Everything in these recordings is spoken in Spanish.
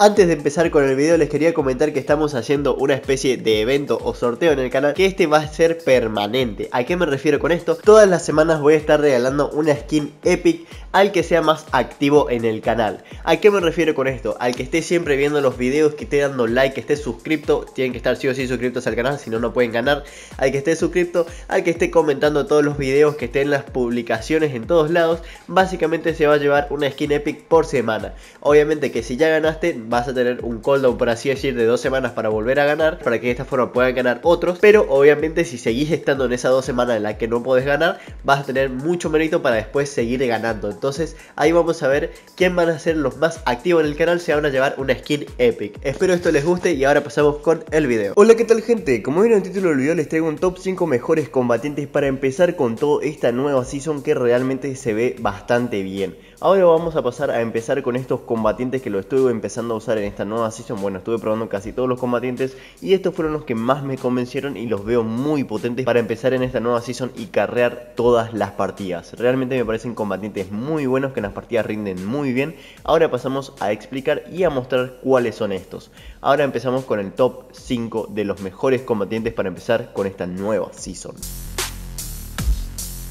Antes de empezar con el video les quería comentar que estamos haciendo una especie de evento o sorteo en el canal que este va a ser permanente. ¿A qué me refiero con esto? Todas las semanas voy a estar regalando una skin epic al que sea más activo en el canal. ¿A qué me refiero con esto? Al que esté siempre viendo los videos, que esté dando like, que esté suscrito, tienen que estar sí o sí suscritos al canal, si no, no pueden ganar. Al que esté suscrito, al que esté comentando todos los videos, que esté en las publicaciones en todos lados, básicamente se va a llevar una skin epic por semana. Obviamente que si ya ganaste, vas a tener un cooldown, por así decir, de dos semanas para volver a ganar, para que de esta forma puedan ganar otros, pero obviamente si seguís estando en esa dos semanas en la que no podés ganar, vas a tener mucho mérito para después seguir ganando. Entonces ahí vamos a ver quién van a ser los más activos en el canal. Se van a llevar una skin epic. Espero esto les guste y ahora pasamos con el video. Hola, ¿qué tal gente? Como vieron en el título del video les traigo un top 5 mejores combatientes para empezar con toda esta nueva season que realmente se ve bastante bien. Ahora vamos a pasar a empezar con estos combatientes que lo estuve empezando a usar en esta nueva season. Bueno, estuve probando casi todos los combatientes y estos fueron los que más me convencieron y los veo muy potentes para empezar en esta nueva season y carrear todas las partidas. Realmente me parecen combatientes muy buenos que en las partidas rinden muy bien. Ahora pasamos a explicar y a mostrar cuáles son estos. Ahora empezamos con el top 5 de los mejores combatientes para empezar con esta nueva season.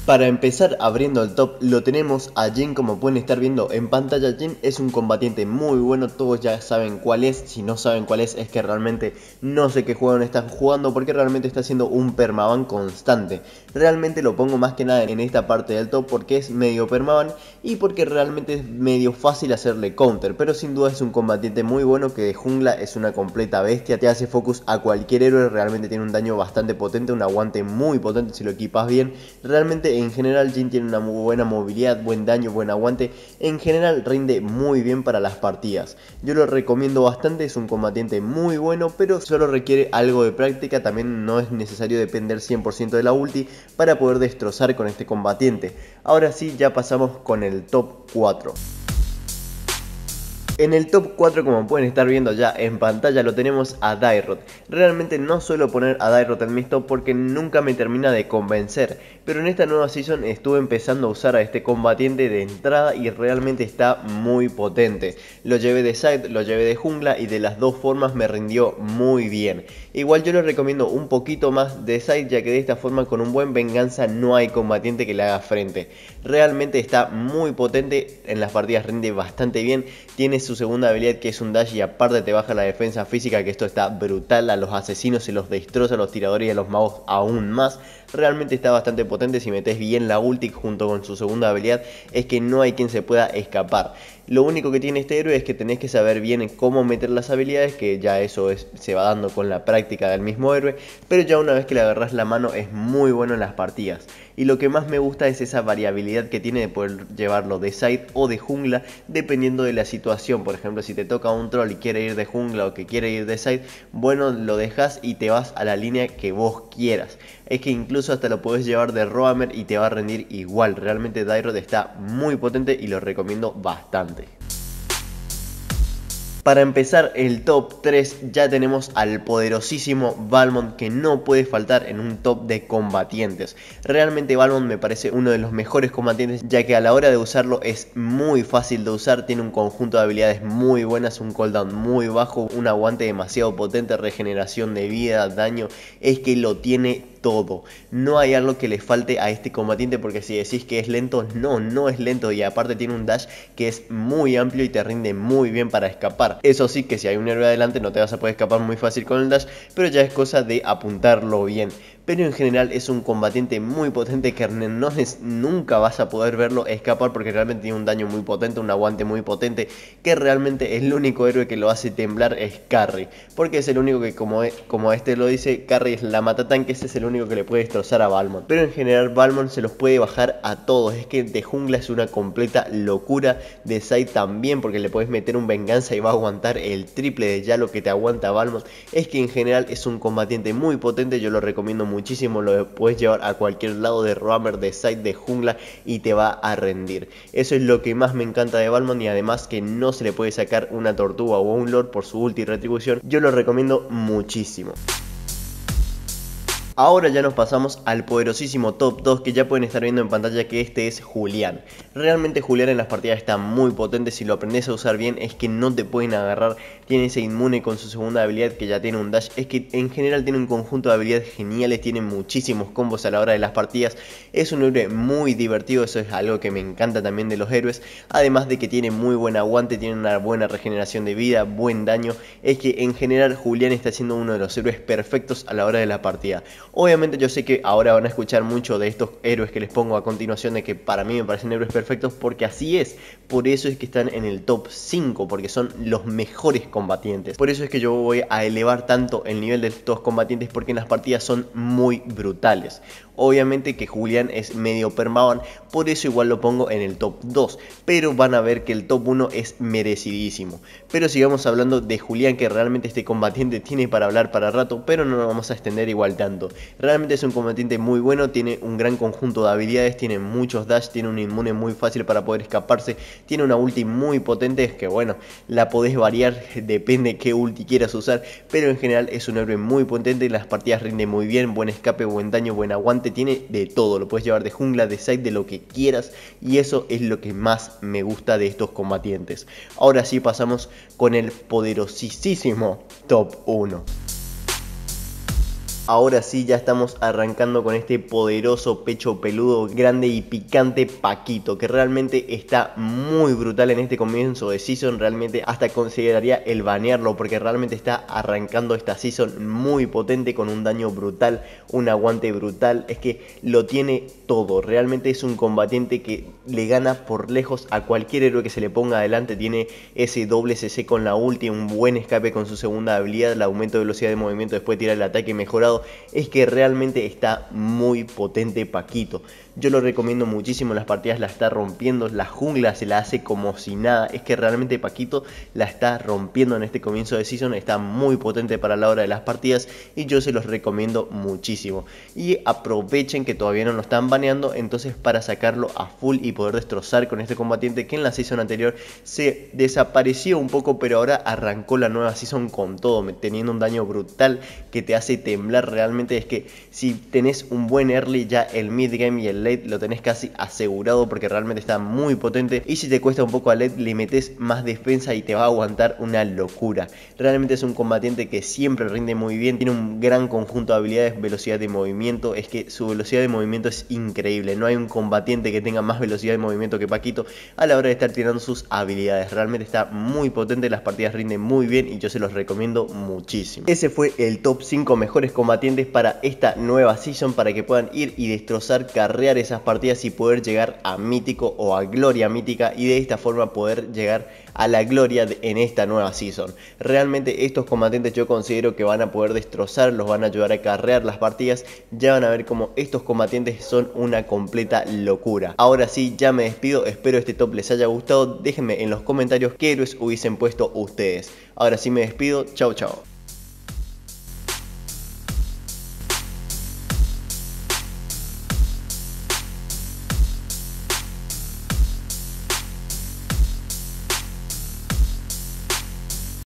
Para empezar abriendo el top lo tenemos a Jin como pueden estar viendo en pantalla. Jin es un combatiente muy bueno, todos ya saben cuál es. Si no saben cuál es es que realmente no sé qué juego están jugando porque realmente está haciendo un permaban constante. Realmente lo pongo más que nada en esta parte del top porque es medio permaban y porque realmente es medio fácil hacerle counter. Pero sin duda es un combatiente muy bueno que de jungla es una completa bestia. Te hace focus a cualquier héroe, realmente tiene un daño bastante potente, un aguante muy potente si lo equipas bien. Realmente en general Jin tiene una muy buena movilidad, buen daño, buen aguante. En general rinde muy bien para las partidas. Yo lo recomiendo bastante, es un combatiente muy bueno, pero solo requiere algo de práctica. También no es necesario depender 100% de la ulti para poder destrozar con este combatiente. Ahora sí, ya pasamos con el top 4. En el top 4, como pueden estar viendo ya en pantalla, lo tenemos a Dairot. Realmente no suelo poner a Dairot en mi top porque nunca me termina de convencer pero en esta nueva season estuve empezando a usar a este combatiente de entrada y realmente está muy potente. Lo llevé de side, lo llevé de jungla y de las dos formas me rindió muy bien. Igual yo le recomiendo un poquito más de side ya que de esta forma con un buen venganza no hay combatiente que le haga frente. Realmente está muy potente, en las partidas rinde bastante bien, tiene su segunda habilidad que es un dash y aparte te baja la defensa física que esto está brutal, a los asesinos y los destroza, a los tiradores y a los magos aún más. Realmente está bastante potente si metes bien la ulti junto con su segunda habilidad es que no hay quien se pueda escapar. Lo único que tiene este héroe es que tenés que saber bien cómo meter las habilidades, que ya eso se va dando con la práctica del mismo héroe, pero ya una vez que le agarras la mano es muy bueno en las partidas y lo que más me gusta es esa variabilidad que tiene de poder llevarlo de side o de jungla dependiendo de la situación. Por ejemplo, si te toca un troll y quiere ir de jungla o que quiere ir de side, bueno, lo dejas y te vas a la línea que vos quieras. Es que incluso hasta lo puedes llevar de roamer y te va a rendir igual. Realmente Dairo está muy potente y lo recomiendo bastante. Para empezar el top 3 ya tenemos al poderosísimo Valmont que no puede faltar en un top de combatientes. Realmente Valmont me parece uno de los mejores combatientes ya que a la hora de usarlo es muy fácil de usar, tiene un conjunto de habilidades muy buenas, un cooldown muy bajo, un aguante demasiado potente, regeneración de vida, daño, es que lo tiene todo. No hay algo que le falte a este combatiente porque si decís que es lento, no, no es lento y aparte tiene un dash que es muy amplio y te rinde muy bien para escapar. Eso sí que si hay un héroe adelante no te vas a poder escapar muy fácil con el dash, pero ya es cosa de apuntarlo bien pero en general es un combatiente muy potente que no es, nunca vas a poder verlo escapar porque realmente tiene un daño muy potente, un aguante muy potente, que realmente el único héroe que lo hace temblar es Carry, porque es el único que como, e, como este lo dice, Carry es la matatán, que ese es el único que le puede destrozar a balmon pero en general balmon se los puede bajar a todos, es que de jungla es una completa locura, de Sai también porque le puedes meter un venganza y va a aguantar el triple de ya lo que te aguanta Balmond, es que en general es un combatiente muy potente, yo lo recomiendo mucho muchísimo, lo puedes llevar a cualquier lado de Rammer, de Side, de Jungla y te va a rendir. Eso es lo que más me encanta de Balmond y además que no se le puede sacar una tortuga o un lord por su ulti retribución. Yo lo recomiendo muchísimo. Ahora ya nos pasamos al poderosísimo top 2 que ya pueden estar viendo en pantalla que este es Julián. Realmente Julián en las partidas está muy potente, si lo aprendes a usar bien es que no te pueden agarrar, tiene ese inmune con su segunda habilidad que ya tiene un dash, es que en general tiene un conjunto de habilidades geniales, tiene muchísimos combos a la hora de las partidas, es un héroe muy divertido, eso es algo que me encanta también de los héroes, además de que tiene muy buen aguante, tiene una buena regeneración de vida, buen daño, es que en general Julián está siendo uno de los héroes perfectos a la hora de la partida. Obviamente yo sé que ahora van a escuchar mucho de estos héroes que les pongo a continuación, de que para mí me parecen héroes perfectos, porque así es. Por eso es que están en el top 5, porque son los mejores combatientes. Por eso es que yo voy a elevar tanto el nivel de estos combatientes, porque en las partidas son muy brutales. Obviamente que Julián es medio permaban, por eso igual lo pongo en el top 2. Pero van a ver que el top 1 es merecidísimo. Pero sigamos hablando de Julián, que realmente este combatiente tiene para hablar para rato, pero no lo vamos a extender igual tanto. Realmente es un combatiente muy bueno, tiene un gran conjunto de habilidades, tiene muchos dash, tiene un inmune muy fácil para poder escaparse, tiene una ulti muy potente, es que bueno, la podés variar, depende qué ulti quieras usar, pero en general es un héroe muy potente y las partidas rinde muy bien, buen escape, buen daño, buen aguante, tiene de todo, lo puedes llevar de jungla, de side, de lo que quieras y eso es lo que más me gusta de estos combatientes. Ahora sí pasamos con el poderosísimo top 1. Ahora sí, ya estamos arrancando con este poderoso pecho peludo, grande y picante Paquito, que realmente está muy brutal en este comienzo de season. Realmente hasta consideraría el banearlo, porque realmente está arrancando esta season muy potente con un daño brutal, un aguante brutal. Es que lo tiene todo. Realmente es un combatiente que le gana por lejos a cualquier héroe que se le ponga adelante. Tiene ese doble CC con la ulti, un buen escape con su segunda habilidad, el aumento de velocidad de movimiento, después tira el ataque mejorado es que realmente está muy potente Paquito. Yo lo recomiendo muchísimo, las partidas la está rompiendo, la jungla se la hace como si nada. Es que realmente Paquito la está rompiendo en este comienzo de season, está muy potente para la hora de las partidas y yo se los recomiendo muchísimo. Y aprovechen que todavía no lo están baneando, entonces para sacarlo a full y poder destrozar con este combatiente que en la season anterior se desapareció un poco, pero ahora arrancó la nueva season con todo, teniendo un daño brutal que te hace temblar realmente. Es que si tenés un buen early, ya el mid game y el lo tenés casi asegurado porque realmente está muy potente. Y si te cuesta un poco a Led le metes más defensa y te va a aguantar una locura. Realmente es un combatiente que siempre rinde muy bien. Tiene un gran conjunto de habilidades, velocidad de movimiento. Es que su velocidad de movimiento es increíble. No hay un combatiente que tenga más velocidad de movimiento que Paquito a la hora de estar tirando sus habilidades. Realmente está muy potente, las partidas rinden muy bien y yo se los recomiendo muchísimo. Ese fue el top 5 mejores combatientes para esta nueva season para que puedan ir y destrozar, carrear esas partidas y poder llegar a mítico o a gloria mítica y de esta forma poder llegar a la gloria en esta nueva season. Realmente estos combatientes yo considero que van a poder destrozar, los van a ayudar a carrear las partidas, ya van a ver como estos combatientes son una completa locura. Ahora sí, ya me despido, espero este top les haya gustado, déjenme en los comentarios qué héroes hubiesen puesto ustedes. Ahora sí me despido, chao chao.